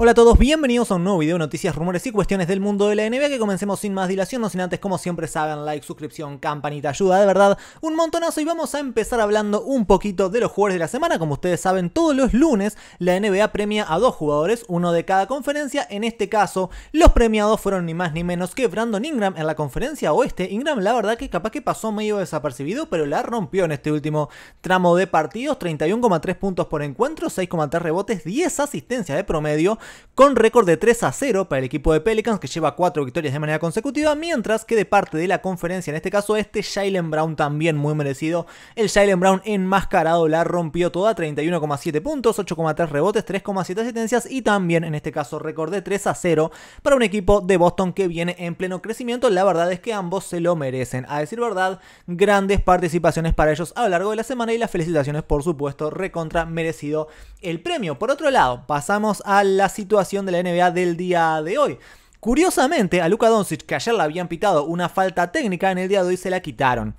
Hola a todos, bienvenidos a un nuevo video, noticias, rumores y cuestiones del mundo de la NBA que comencemos sin más dilación, no sin antes como siempre saben, like, suscripción, campanita, ayuda de verdad, un montonazo y vamos a empezar hablando un poquito de los jugadores de la semana, como ustedes saben todos los lunes la NBA premia a dos jugadores, uno de cada conferencia, en este caso los premiados fueron ni más ni menos que Brandon Ingram en la conferencia oeste, Ingram la verdad que capaz que pasó medio desapercibido pero la rompió en este último tramo de partidos, 31,3 puntos por encuentro, 6,3 rebotes, 10 asistencias de promedio, con récord de 3 a 0 para el equipo de Pelicans, que lleva 4 victorias de manera consecutiva, mientras que de parte de la conferencia, en este caso este, Jalen Brown también muy merecido. El Jalen Brown enmascarado la rompió toda, 31,7 puntos, 8,3 rebotes, 3,7 asistencias y también en este caso récord de 3 a 0 para un equipo de Boston que viene en pleno crecimiento. La verdad es que ambos se lo merecen. A decir verdad, grandes participaciones para ellos a lo largo de la semana y las felicitaciones, por supuesto, recontra merecido el premio. Por otro lado, pasamos a la situación de la NBA del día de hoy. Curiosamente, a Luka Doncic, que ayer le habían pitado una falta técnica, en el día de hoy se la quitaron.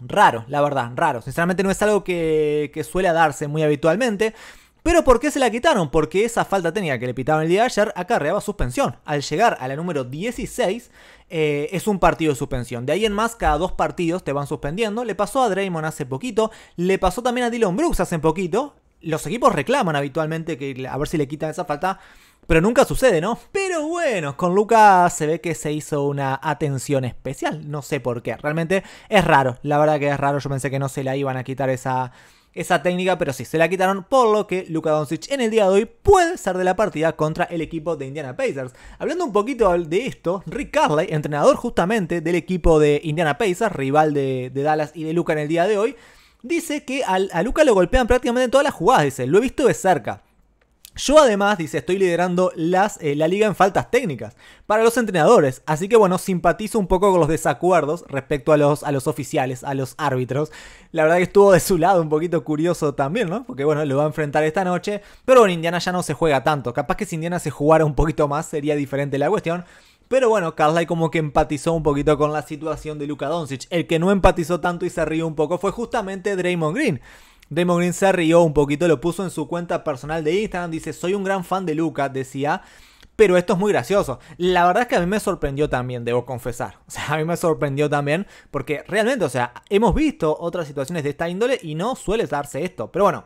Raro, la verdad, raro. Sinceramente no es algo que, suele darse muy habitualmente. Pero ¿por qué se la quitaron? Porque esa falta técnica que le pitaban el día de ayer acarreaba suspensión. Al llegar a la número 16 eh, es un partido de suspensión. De ahí en más, cada dos partidos te van suspendiendo. Le pasó a Draymond hace poquito. Le pasó también a Dylan Brooks hace poquito los equipos reclaman habitualmente que a ver si le quitan esa falta, pero nunca sucede, ¿no? Pero bueno, con Luca se ve que se hizo una atención especial, no sé por qué, realmente es raro, la verdad que es raro, yo pensé que no se la iban a quitar esa, esa técnica, pero sí, se la quitaron, por lo que Luca Doncic en el día de hoy puede ser de la partida contra el equipo de Indiana Pacers. Hablando un poquito de esto, Rick Carley, entrenador justamente del equipo de Indiana Pacers, rival de, de Dallas y de Luca en el día de hoy, dice que a, a Luca lo golpean prácticamente en todas las jugadas, dice, lo he visto de cerca. Yo además, dice, estoy liderando las, eh, la liga en faltas técnicas para los entrenadores. Así que bueno, simpatizo un poco con los desacuerdos respecto a los, a los oficiales, a los árbitros. La verdad que estuvo de su lado un poquito curioso también, ¿no? Porque bueno, lo va a enfrentar esta noche. Pero bueno, Indiana ya no se juega tanto. Capaz que si Indiana se jugara un poquito más sería diferente la cuestión. Pero bueno, Carly como que empatizó un poquito con la situación de Luka Doncic. El que no empatizó tanto y se rió un poco fue justamente Draymond Green. Draymond Green se rió un poquito, lo puso en su cuenta personal de Instagram, dice, soy un gran fan de Luca, decía, pero esto es muy gracioso. La verdad es que a mí me sorprendió también, debo confesar. O sea, a mí me sorprendió también, porque realmente, o sea, hemos visto otras situaciones de esta índole y no suele darse esto. Pero bueno,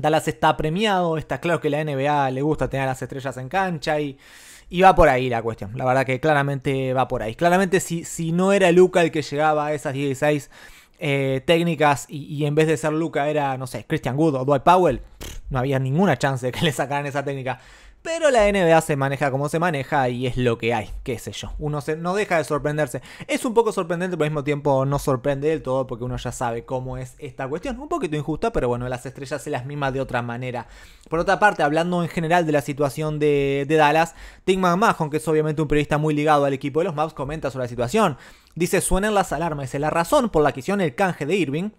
Dallas está premiado, está claro que la NBA le gusta tener a las estrellas en cancha y, va por ahí la cuestión. La verdad que claramente va por ahí. Claramente si, si no era Luca el que llegaba a esas 16 eh, técnicas y, y, en vez de ser Luca era, no sé, Christian Good o Dwight Powell, no había ninguna chance de que le sacaran esa técnica. Pero la NBA se maneja como se maneja y es lo que hay, qué sé yo. Uno se, no deja de sorprenderse. Es un poco sorprendente, pero al mismo tiempo no sorprende del todo porque uno ya sabe cómo es esta cuestión. Un poquito injusta, pero bueno, las estrellas se las mima de otra manera. Por otra parte, hablando en general de la situación de, Dallas, Tim Mahon, que es obviamente un periodista muy ligado al equipo de los Maps, comenta sobre la situación. Dice, suenan las alarmas, es la razón por la que hicieron el canje de Irving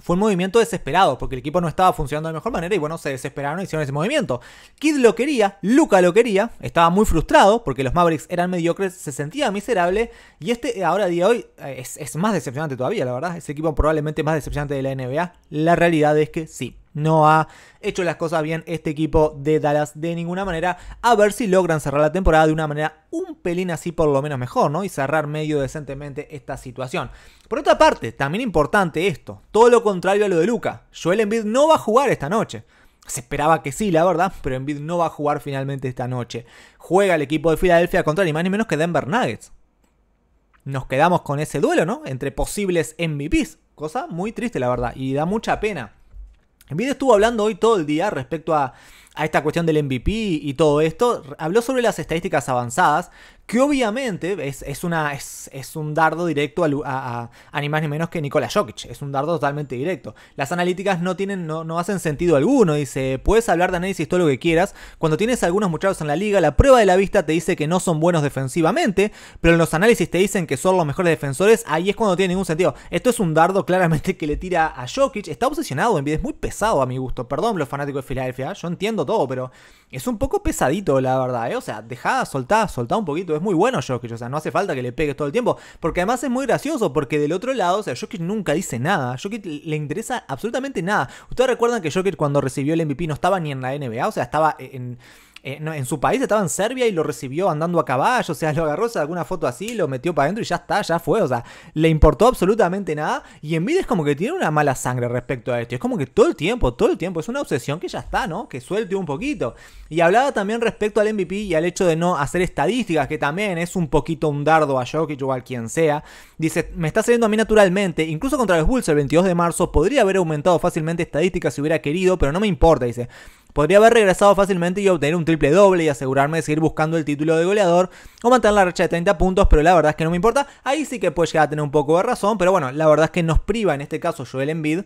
fue un movimiento desesperado porque el equipo no estaba funcionando de la mejor manera y bueno, se desesperaron y hicieron ese movimiento. Kid lo quería, Luca lo quería, estaba muy frustrado porque los Mavericks eran mediocres, se sentía miserable y este ahora a día de hoy eh, es, más decepcionante todavía, la verdad. Ese equipo probablemente más decepcionante de la NBA. La realidad es que sí no ha hecho las cosas bien este equipo de Dallas de ninguna manera. A ver si logran cerrar la temporada de una manera un pelín así por lo menos mejor, ¿no? Y cerrar medio decentemente esta situación. Por otra parte, también importante esto, todo lo contrario a lo de Luca. Joel Embiid no va a jugar esta noche. Se esperaba que sí, la verdad, pero Embiid no va a jugar finalmente esta noche. Juega el equipo de Filadelfia contra ni más ni menos que Denver Nuggets. Nos quedamos con ese duelo, ¿no? Entre posibles MVPs. Cosa muy triste, la verdad, y da mucha pena de estuvo hablando hoy todo el día respecto a esta cuestión del MVP y todo esto. Habló sobre las estadísticas avanzadas, que obviamente es, un dardo directo a, ni más ni menos que Nikola Jokic, es un dardo totalmente directo. Las analíticas no, tienen, no, hacen sentido alguno, dice, puedes hablar de análisis todo lo que quieras, cuando tienes algunos muchachos en la liga, la prueba de la vista te dice que no son buenos defensivamente, pero en los análisis te dicen que son los mejores defensores, ahí es cuando tiene ningún sentido. Esto es un dardo claramente que le tira a Jokic, está obsesionado, en vida es muy pesado a mi gusto, perdón los fanáticos de Filadelfia, yo entiendo todo, pero es un poco pesadito la verdad, ¿eh? o sea, dejá, soltá, soltá un poquito es muy bueno Joker, o sea, no hace falta que le pegues todo el tiempo, porque además es muy gracioso, porque del otro lado, o sea, Joker nunca dice nada, Joker le interesa absolutamente nada. Ustedes recuerdan que Joker cuando recibió el MVP no estaba ni en la NBA, o sea, estaba en... Eh, en su país estaba en Serbia y lo recibió andando a caballo, o sea, lo agarró, se alguna foto así, lo metió para adentro y ya está, ya fue, o sea, le importó absolutamente nada. Y Envidia es como que tiene una mala sangre respecto a esto, es como que todo el tiempo, todo el tiempo, es una obsesión que ya está, ¿no? Que suelte un poquito. Y hablaba también respecto al MVP y al hecho de no hacer estadísticas, que también es un poquito un dardo a Jokic o a quien sea. Dice, me está saliendo a mí naturalmente, incluso contra los Bulls el 22 de marzo, podría haber aumentado fácilmente estadísticas si hubiera querido, pero no me importa, dice. Podría haber regresado fácilmente y obtener un triple doble y asegurarme de seguir buscando el título de goleador o mantener la racha de 30 puntos, pero la verdad es que no me importa. Ahí sí que puede llegar a tener un poco de razón, pero bueno, la verdad es que nos priva en este caso Joel Embiid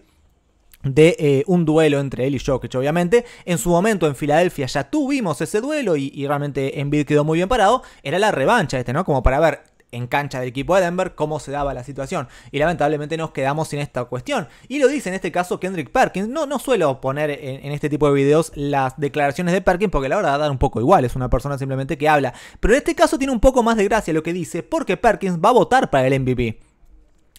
de eh, un duelo entre él y Jokic, obviamente. En su momento en Filadelfia ya tuvimos ese duelo y, y realmente Embiid quedó muy bien parado. Era la revancha este, ¿no? Como para ver en cancha del equipo de Denver cómo se daba la situación. Y lamentablemente nos quedamos sin esta cuestión. Y lo dice en este caso Kendrick Perkins. No, no suelo poner en, este tipo de videos las declaraciones de Perkins porque la verdad da un poco igual. Es una persona simplemente que habla. Pero en este caso tiene un poco más de gracia lo que dice porque Perkins va a votar para el MVP.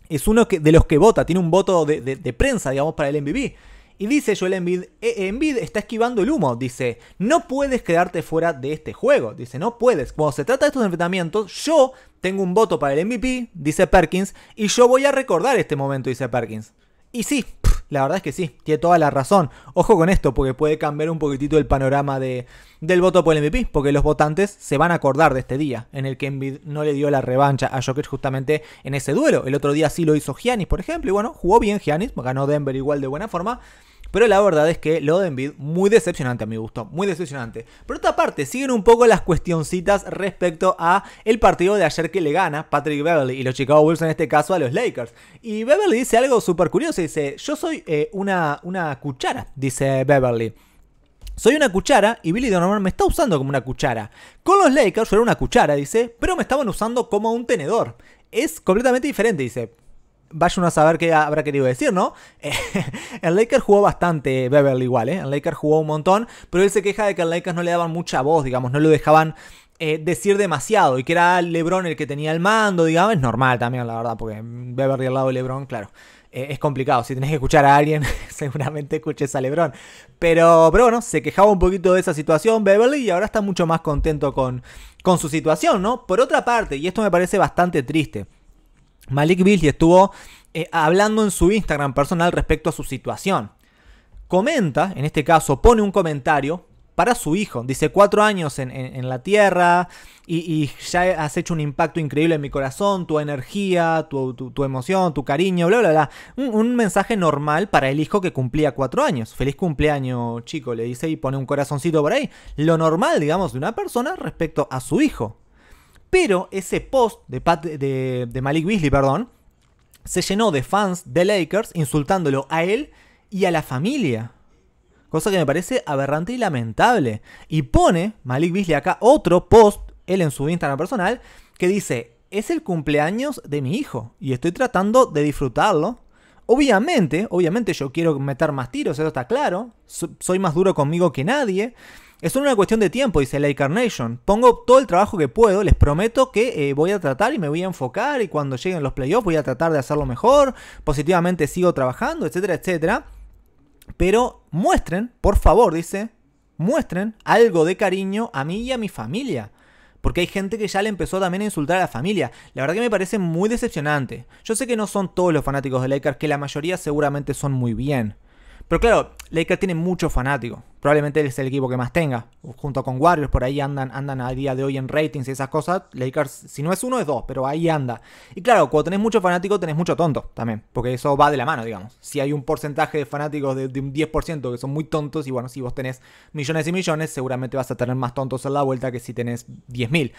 Es uno de los que vota, tiene un voto de, de prensa, digamos, para el MVP. Y dice Joel Embiid, eh, Embiid está esquivando el humo, dice, no puedes quedarte fuera de este juego, dice, no puedes. Cuando se trata de estos enfrentamientos, yo tengo un voto para el MVP, dice Perkins, y yo voy a recordar este momento, dice Perkins. Y sí, la verdad es que sí, tiene toda la razón. Ojo con esto, porque puede cambiar un poquitito el panorama de, del voto por el MVP, porque los votantes se van a acordar de este día, en el que no le dio la revancha a Jokic justamente en ese duelo. El otro día sí lo hizo Giannis, por ejemplo, y bueno, jugó bien Giannis, ganó Denver igual de buena forma, pero la verdad es que lo de muy decepcionante a mi gusto, muy decepcionante. Por otra parte, siguen un poco las cuestioncitas respecto a el partido de ayer que le gana Patrick Beverly y los Chicago Bulls en este caso a los Lakers. Y Beverly dice algo súper curioso, dice, yo soy eh, una, una cuchara, dice Beverly. Soy una cuchara y Billy Donovan me está usando como una cuchara. Con los Lakers yo era una cuchara, dice, pero me estaban usando como un tenedor. Es completamente diferente, dice. Vaya a saber qué habrá querido decir, ¿no? Eh, el Lakers jugó bastante, Beverly igual, ¿eh? El Lakers jugó un montón, pero él se queja de que al Lakers no le daban mucha voz, digamos, no lo dejaban eh, decir demasiado y que era LeBron el que tenía el mando, digamos, es normal también, la verdad, porque Beverly al lado de LeBron, claro, eh, es complicado. Si tenés que escuchar a alguien, seguramente escuches a LeBron. Pero, pero bueno, se quejaba un poquito de esa situación Beverly y ahora está mucho más contento con, con su situación, ¿no? Por otra parte, y esto me parece bastante triste. Malik Billy estuvo eh, hablando en su Instagram personal respecto a su situación. Comenta, en este caso, pone un comentario para su hijo. Dice, cuatro años en, la tierra y, ya has hecho un impacto increíble en mi corazón, tu energía, tu, emoción, tu cariño, bla, bla, bla. Un, un, mensaje normal para el hijo que cumplía cuatro años. Feliz cumpleaños, chico, le dice y pone un corazoncito por ahí. Lo normal, digamos, de una persona respecto a su hijo. Pero ese post de, Malik Beasley, perdón, se llenó de fans de Lakers insultándolo a él y a la familia. Cosa que me parece aberrante y lamentable. Y pone Malik Beasley acá otro post, él en su Instagram personal, que dice, es el cumpleaños de mi hijo y estoy tratando de disfrutarlo. Obviamente, obviamente yo quiero meter más tiros, eso está claro. soy más duro conmigo que nadie. Es solo una cuestión de tiempo, dice Lake Carnation. Pongo todo el trabajo que puedo, les prometo que eh, voy a tratar y me voy a enfocar y cuando lleguen los playoffs voy a tratar de hacerlo mejor, positivamente sigo trabajando, etcétera, etcétera. Pero muestren, por favor, dice, muestren algo de cariño a mí y a mi familia. Porque hay gente que ya le empezó también a insultar a la familia. La verdad que me parece muy decepcionante. Yo sé que no son todos los fanáticos de Lakers, que la mayoría seguramente son muy bien. Pero claro, Lakers tiene muchos fanáticos. Probablemente él es el equipo que más tenga. Junto con Warriors, por ahí andan, andan a día de hoy en ratings y esas cosas. Lakers, si no es uno, es dos, pero ahí anda. Y claro, cuando tenés muchos fanáticos, tenés mucho tonto también. Porque eso va de la mano, digamos. Si hay un porcentaje de fanáticos de, un 10% que son muy tontos, y bueno, si vos tenés millones y millones, seguramente vas a tener más tontos en la vuelta que si tenés 10.000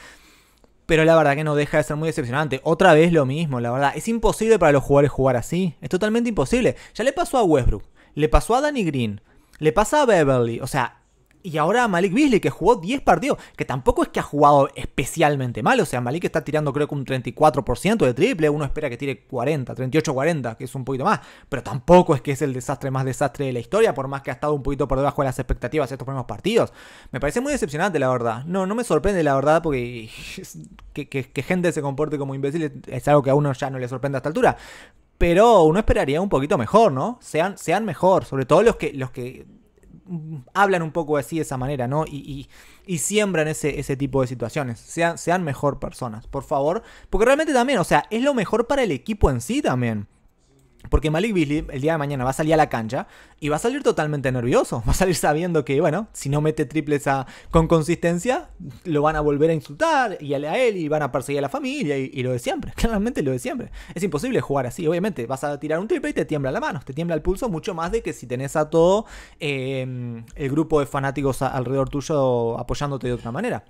pero la verdad que no deja de ser muy decepcionante. Otra vez lo mismo, la verdad. Es imposible para los jugadores jugar así. Es totalmente imposible. Ya le pasó a Westbrook le pasó a Danny Green, le pasa a Beverly, o sea, y ahora a Malik Beasley, que jugó 10 partidos, que tampoco es que ha jugado especialmente mal. O sea, Malik está tirando creo que un 34% de triple, uno espera que tire 40, 38-40, que es un poquito más. Pero tampoco es que es el desastre más desastre de la historia, por más que ha estado un poquito por debajo de las expectativas estos primeros partidos. Me parece muy decepcionante, la verdad. No, no me sorprende, la verdad, porque que, que gente se comporte como imbécil es algo que a uno ya no le sorprende a esta altura. Pero uno esperaría un poquito mejor, ¿no? Sean, sean mejor, sobre todo los que, los que hablan un poco así de esa manera, ¿no? Y, y, y siembran ese, tipo de situaciones. Sean, sean mejor personas, por favor. Porque realmente también, o sea, es lo mejor para el equipo en sí también. Porque Malik Beasley el día de mañana va a salir a la cancha y va a salir totalmente nervioso. Va a salir sabiendo que, bueno, si no mete triples con consistencia, lo van a volver a insultar y a, él y van a perseguir a la familia y, lo de siempre. Claramente lo de siempre. Es imposible jugar así, obviamente. Vas a tirar un triple y te tiembla la mano, te tiembla el pulso mucho más de que si tenés a todo eh, el grupo de fanáticos alrededor tuyo apoyándote de otra manera.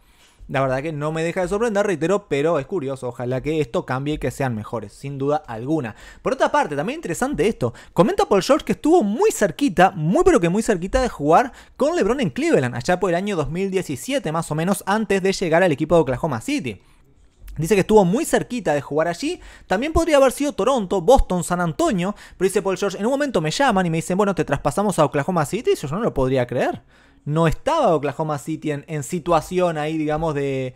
La verdad que no me deja de sorprender, reitero, pero es curioso. Ojalá que esto cambie y que sean mejores, sin duda alguna. Por otra parte, también interesante esto. Comenta Paul George que estuvo muy cerquita, muy pero que muy cerquita de jugar con LeBron en Cleveland, allá por el año 2017 más o menos, antes de llegar al equipo de Oklahoma City. Dice que estuvo muy cerquita de jugar allí. También podría haber sido Toronto, Boston, San Antonio. Pero dice Paul George, en un momento me llaman y me dicen, bueno, te traspasamos a Oklahoma City. yo no lo podría creer no estaba Oklahoma City en, situación ahí, digamos, de,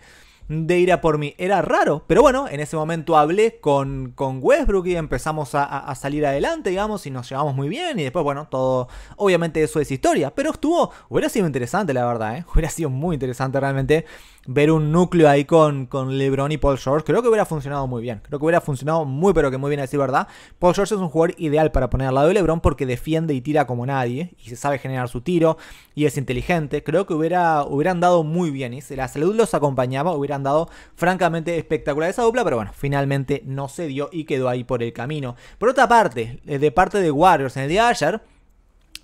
de ir a por mí. Era raro, pero bueno, en ese momento hablé con, con Westbrook y empezamos a, a, salir adelante, digamos, y nos llevamos muy bien. Y después, bueno, todo, obviamente eso es historia, pero estuvo, hubiera sido interesante, la verdad, ¿eh? hubiera sido muy interesante realmente ver un núcleo ahí con, con LeBron y Paul George, creo que hubiera funcionado muy bien. Creo que hubiera funcionado muy, pero que muy bien, decir ¿verdad? Paul George es un jugador ideal para poner al lado de LeBron porque defiende y tira como nadie, y se sabe generar su tiro, y es inteligente. Creo que hubiera, hubieran dado muy bien, y si la salud los acompañaba, hubieran dado francamente espectacular esa dupla, pero bueno, finalmente no se dio y quedó ahí por el camino. Por otra parte, eh, de parte de Warriors, en el día de ayer,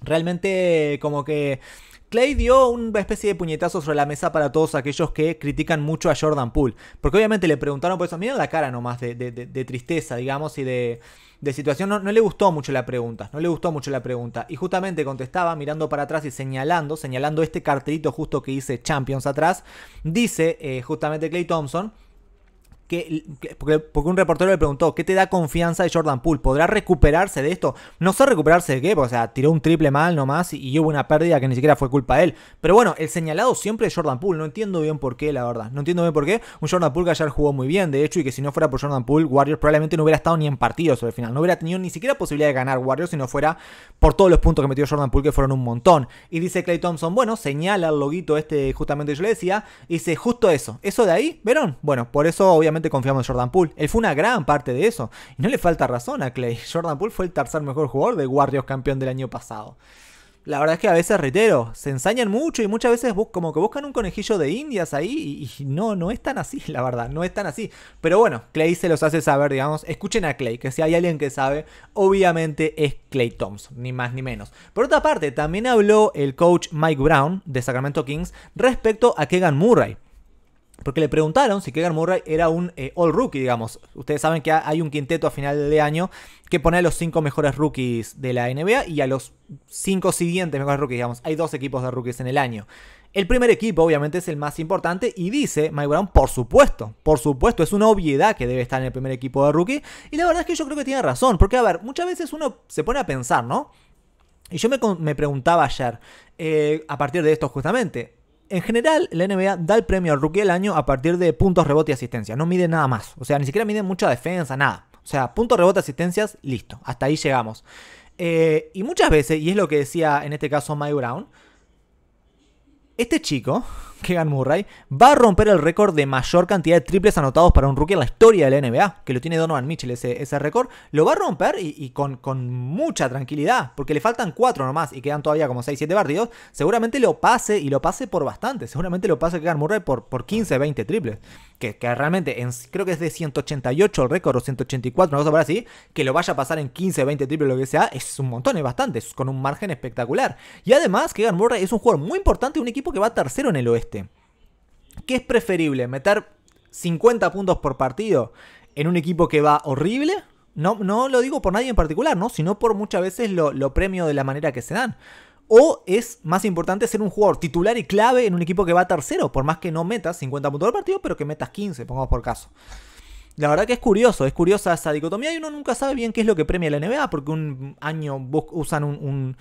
realmente como que Clay dio una especie de puñetazo sobre la mesa para todos aquellos que critican mucho a Jordan Poole. Porque obviamente le preguntaron por eso. Miren la cara nomás de, de, tristeza, digamos, y de, de situación. No, le gustó mucho la pregunta. No le gustó mucho la pregunta. Y justamente contestaba mirando para atrás y señalando, señalando este cartelito justo que dice Champions atrás. Dice eh, justamente Clay Thompson porque un reportero le preguntó, ¿qué te da confianza de Jordan Poole? ¿Podrá recuperarse de esto? No sé recuperarse de qué, o sea, tiró un triple mal nomás y, hubo una pérdida que ni siquiera fue culpa de él. Pero bueno, el señalado siempre es Jordan Poole, no entiendo bien por qué, la verdad. No entiendo bien por qué. Un Jordan Poole que ayer jugó muy bien, de hecho, y que si no fuera por Jordan Poole, Warriors probablemente no hubiera estado ni en partidos sobre el final. No hubiera tenido ni siquiera posibilidad de ganar Warriors si no fuera por todos los puntos que metió Jordan Poole, que fueron un montón. Y dice Clay Thompson, bueno, señala el loguito este justamente yo le decía, y dice justo eso. Eso de ahí, ¿verón? Bueno, por eso obviamente confiamos en Jordan Poole. Él fue una gran parte de eso. Y no le falta razón a Clay. Jordan Poole fue el tercer mejor jugador de Warriors campeón del año pasado. La verdad es que a veces, reitero, se ensañan mucho y muchas veces como que buscan un conejillo de indias ahí y, no, no es tan así, la verdad, no es tan así. Pero bueno, Clay se los hace saber, digamos, escuchen a Clay, que si hay alguien que sabe, obviamente es Clay Thompson, ni más ni menos. Por otra parte, también habló el coach Mike Brown de Sacramento Kings respecto a Kegan Murray porque le preguntaron si Keegan Murray era un eh, all rookie, digamos. Ustedes saben que hay un quinteto a final de año que pone a los cinco mejores rookies de la NBA y a los cinco siguientes mejores rookies, digamos. Hay dos equipos de rookies en el año. El primer equipo, obviamente, es el más importante y dice Mike Brown, por supuesto, por supuesto, es una obviedad que debe estar en el primer equipo de rookie. Y la verdad es que yo creo que tiene razón, porque a ver, muchas veces uno se pone a pensar, ¿no? Y yo me, preguntaba ayer, eh, a partir de esto justamente, en general, la NBA da el premio al rookie del año a partir de puntos, rebote y asistencia. No mide nada más. O sea, ni siquiera mide mucha defensa, nada. O sea, puntos, rebote, asistencias, listo. Hasta ahí llegamos. Eh, y muchas veces, y es lo que decía en este caso Mike Brown, este chico, Kegan Murray, va a romper el récord de mayor cantidad de triples anotados para un rookie en la historia de la NBA, que lo tiene Donovan Mitchell ese, ese récord. Lo va a romper y, con, con, mucha tranquilidad, porque le faltan 4 nomás y quedan todavía como 6-7 partidos. Seguramente lo pase y lo pase por bastante. Seguramente lo pase Kegan Murray por, 15-20 triples. Que, realmente creo que es de 188 el récord o 184, una cosa por así, que lo vaya a pasar en 15-20 triples, lo que sea, es un montón, es bastante, es con un margen espectacular. Y además, Kegan Murray es un jugador muy importante, un equipo que va tercero en el oeste este. ¿Qué es preferible? ¿Meter 50 puntos por partido en un equipo que va horrible? No, no lo digo por nadie en particular, ¿no? Sino por muchas veces lo, premio de la manera que se dan. O es más importante ser un jugador titular y clave en un equipo que va tercero, por más que no metas 50 puntos por partido, pero que metas 15, pongamos por caso. La verdad que es curioso, es curiosa esa dicotomía y uno nunca sabe bien qué es lo que premia la NBA, porque un año usan un,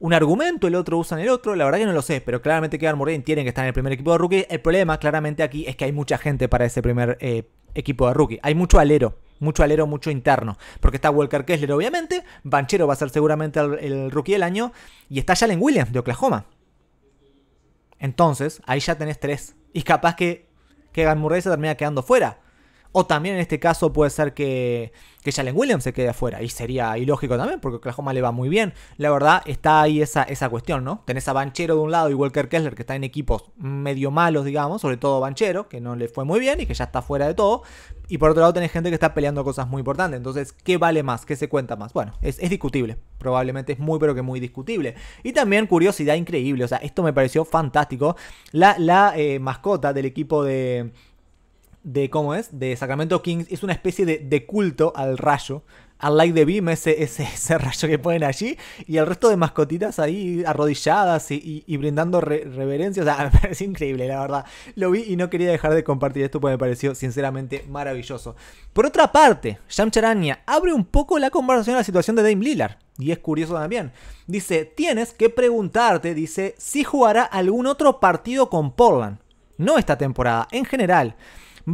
un argumento, el otro usan el otro, la verdad que no lo sé, pero claramente Kevin Murray tiene que estar en el primer equipo de rookie. El problema claramente aquí es que hay mucha gente para ese primer eh, equipo de rookie, hay mucho alero. Mucho alero, mucho interno. Porque está Walker Kessler, obviamente. Banchero va a ser seguramente el, rookie del año. Y está Jalen Williams, de Oklahoma. Entonces, ahí ya tenés tres. Y capaz que, que Murray se termina quedando fuera. O también en este caso puede ser que, que Jalen Williams se quede afuera. Y sería ilógico también, porque Oklahoma le va muy bien. La verdad, está ahí esa, esa cuestión, ¿no? Tenés a Banchero de un lado y Walker Kessler, que está en equipos medio malos, digamos, sobre todo Banchero, que no le fue muy bien y que ya está fuera de todo. Y por otro lado tenés gente que está peleando cosas muy importantes. Entonces, ¿qué vale más? ¿Qué se cuenta más? Bueno, es, discutible. Probablemente es muy, pero que muy discutible. Y también curiosidad increíble. O sea, esto me pareció fantástico. La, la eh, mascota del equipo de de cómo es, de Sacramento Kings, es una especie de, culto al rayo. Al like de Beam, ese, rayo que ponen allí, y el resto de mascotitas ahí arrodilladas y, brindando reverencia. O sea, me increíble, la verdad. Lo vi y no quería dejar de compartir esto porque me pareció sinceramente maravilloso. Por otra parte, Charania abre un poco la conversación a la situación de Dame Lillard. Y es curioso también. Dice, tienes que preguntarte, dice, si jugará algún otro partido con Portland. No esta temporada, en general.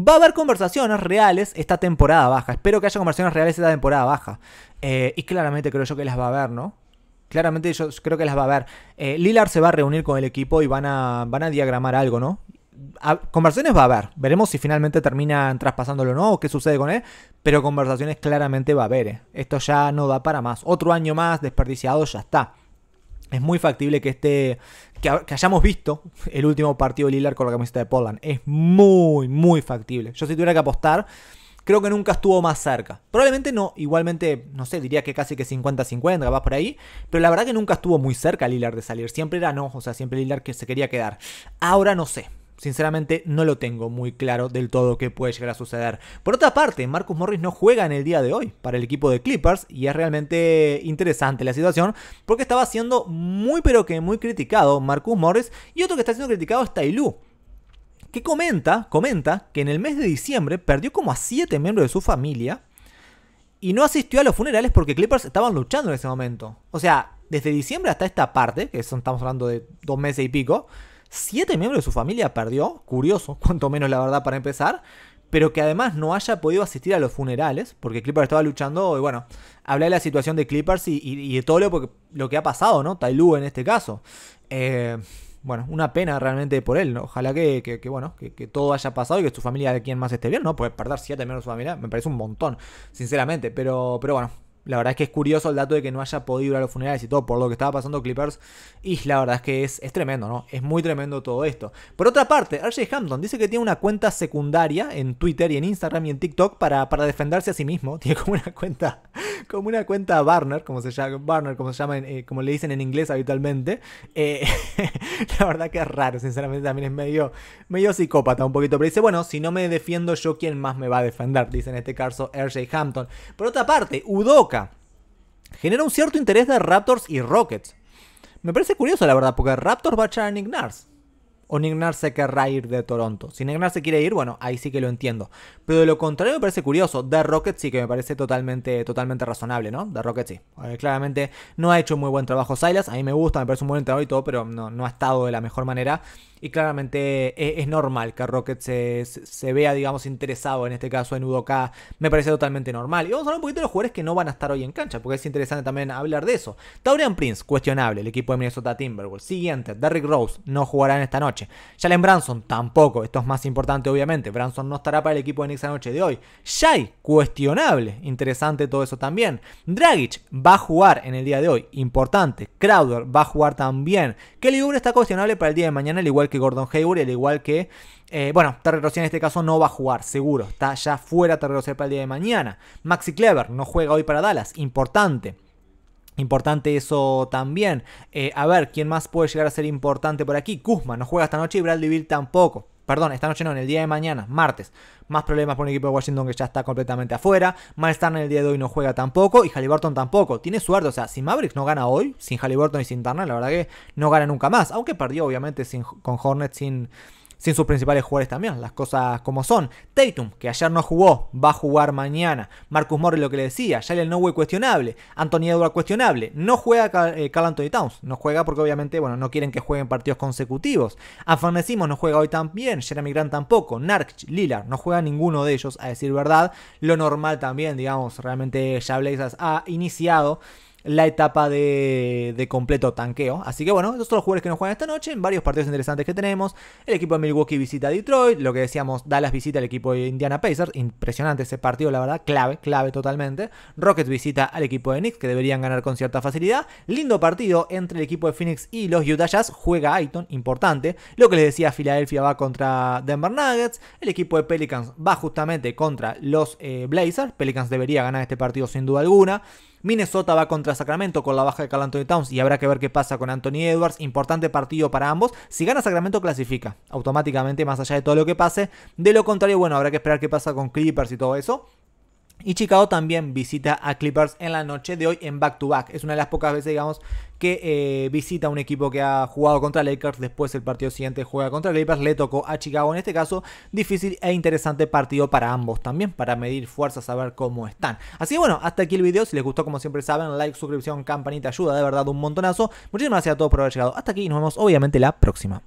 Va a haber conversaciones reales esta temporada baja. Espero que haya conversaciones reales esta temporada baja. Eh, y claramente creo yo que las va a haber, ¿no? Claramente yo creo que las va a haber. Eh, Lilar se va a reunir con el equipo y van a, van a diagramar algo, ¿no? conversaciones va a haber. Veremos si finalmente terminan traspasándolo o no, o qué sucede con él. Pero conversaciones claramente va a haber. ¿eh? Esto ya no da para más. Otro año más desperdiciado ya está. Es muy factible que este, que, hayamos visto el último partido de Lillard con la camiseta de Portland. Es muy, muy factible. Yo si tuviera que apostar, creo que nunca estuvo más cerca. Probablemente no, igualmente, no sé, diría que casi que 50-50, vas por ahí. Pero la verdad que nunca estuvo muy cerca Lillard de salir. Siempre era no, o sea, siempre Lillard que se quería quedar. Ahora no sé. Sinceramente no lo tengo muy claro del todo que puede llegar a suceder. Por otra parte, Marcus Morris no juega en el día de hoy para el equipo de Clippers y es realmente interesante la situación porque estaba siendo muy pero que muy criticado Marcus Morris y otro que está siendo criticado es Tyloo que comenta, comenta que en el mes de diciembre perdió como a 7 miembros de su familia y no asistió a los funerales porque Clippers estaban luchando en ese momento. O sea, desde diciembre hasta esta parte, que son, estamos hablando de dos meses y pico, siete miembros de su familia perdió, curioso, cuanto menos la verdad para empezar, pero que además no haya podido asistir a los funerales, porque Clippers estaba luchando, y bueno, hablé de la situación de Clippers y, de todo lo, lo, que ha pasado, ¿no? Tailu en este caso. Eh, bueno, una pena realmente por él. ¿no? Ojalá que, que, bueno, que, todo haya pasado y que su familia de quien más esté bien, ¿no? Pues perder siete miembros de su familia me parece un montón, sinceramente. Pero, pero bueno, la verdad es que es curioso el dato de que no haya podido ir a los funerales y todo por lo que estaba pasando Clippers. Y la verdad es que es, tremendo, ¿no? Es muy tremendo todo esto. Por otra parte, RJ Hampton dice que tiene una cuenta secundaria en Twitter y en Instagram y en TikTok para, para defenderse a sí mismo. Tiene como una cuenta, como una cuenta Barner, como se llama, Barner, como se eh, como le dicen en inglés habitualmente. Eh, la verdad que es raro, sinceramente también es medio, medio psicópata un poquito. Pero dice, bueno, si no me defiendo yo, ¿quién más me va a defender? Dice en este caso RJ Hampton. Por otra parte, Udoka genera un cierto interés de Raptors y Rockets. Me parece curioso, la verdad, porque Raptors va a echar a Nignar se querrá ir de Toronto. Si Nignar se quiere ir, bueno, ahí sí que lo entiendo. Pero de lo contrario me parece curioso. The Rocket sí que me parece totalmente, totalmente razonable, ¿no? The Rocket sí. Eh, claramente no ha hecho muy buen trabajo Silas. A mí me gusta, me parece un buen entrenador y todo, pero no, ha estado de la mejor manera. Y claramente eh, es, normal que Rocket se, vea, digamos, interesado en este caso en Udoka. Me parece totalmente normal. Y vamos a hablar un poquito de los jugadores que no van a estar hoy en cancha, porque es interesante también hablar de eso. Taurian Prince, cuestionable, el equipo de Minnesota Timberwolves. Siguiente, Derrick Rose no jugará en esta noche. Yalen Branson tampoco, esto es más importante obviamente, Branson no estará para el equipo de Nix anoche noche de hoy. Shai, cuestionable, interesante todo eso también. Dragic va a jugar en el día de hoy, importante. Crowder va a jugar también. Kelly Oubre está cuestionable para el día de mañana, al igual que Gordon Hayward, al igual que... Eh, bueno, Terry Rossi en este caso no va a jugar, seguro. Está ya fuera Terry Rossier para el día de mañana. Maxi Clever no juega hoy para Dallas, importante. Importante eso también. Eh, a ver, ¿quién más puede llegar a ser importante por aquí? Kuzma no juega esta noche y Bradley Bill tampoco. Perdón, esta noche no, en el día de mañana, martes. Más problemas por un equipo de Washington que ya está completamente afuera. Malestar en el día de hoy no juega tampoco. Y Halliburton tampoco. Tiene suerte. O sea, si Mavericks no gana hoy, sin Halliburton y sin Turner, la verdad que no gana nunca más. Aunque perdió, obviamente, sin, con Hornet sin, sin sus principales jugadores también, las cosas como son. Tatum, que ayer no jugó, va a jugar mañana. Marcus Morris, lo que le decía, ya no Nowe cuestionable, Anthony Edwards cuestionable. No juega Cal eh, Anthony Towns, no juega porque obviamente, bueno, no quieren que jueguen partidos consecutivos. Decimos no juega hoy también, Jeremy Grant tampoco, Narc, Lillard, no juega ninguno de ellos, a decir verdad. Lo normal también, digamos, realmente ya Blazers ha iniciado la etapa de, completo tanqueo. Así que bueno, estos son los jugadores que nos juegan esta noche, en varios partidos interesantes que tenemos. El equipo de Milwaukee visita a Detroit, lo que decíamos, Dallas visita al equipo de Indiana Pacers, impresionante ese partido, la verdad, clave, clave totalmente. Rockets visita al equipo de Knicks, que deberían ganar con cierta facilidad. Lindo partido entre el equipo de Phoenix y los Utah Jazz, juega Ayton, importante. Lo que les decía, Filadelfia va contra Denver Nuggets, el equipo de Pelicans va justamente contra los eh, Blazers, Pelicans debería ganar este partido sin duda alguna. Minnesota va contra Sacramento con la baja de Cal Anthony Towns y habrá que ver qué pasa con Anthony Edwards. Importante partido para ambos. Si gana Sacramento, clasifica automáticamente, más allá de todo lo que pase. De lo contrario, bueno, habrá que esperar qué pasa con Clippers y todo eso. Y Chicago también visita a Clippers en la noche de hoy en back-to-back. Es una de las pocas veces, digamos, que visita eh, visita un equipo que ha jugado contra Lakers. Después el partido siguiente juega contra Clippers. Le tocó a Chicago en este caso. Difícil e interesante partido para ambos también. Para medir fuerzas, saber cómo están. Así que bueno, hasta aquí el video. Si les gustó, como siempre saben, like, suscripción, campanita, ayuda de verdad un montonazo. Muchísimas gracias a todos por haber llegado hasta aquí. Y nos vemos obviamente la próxima.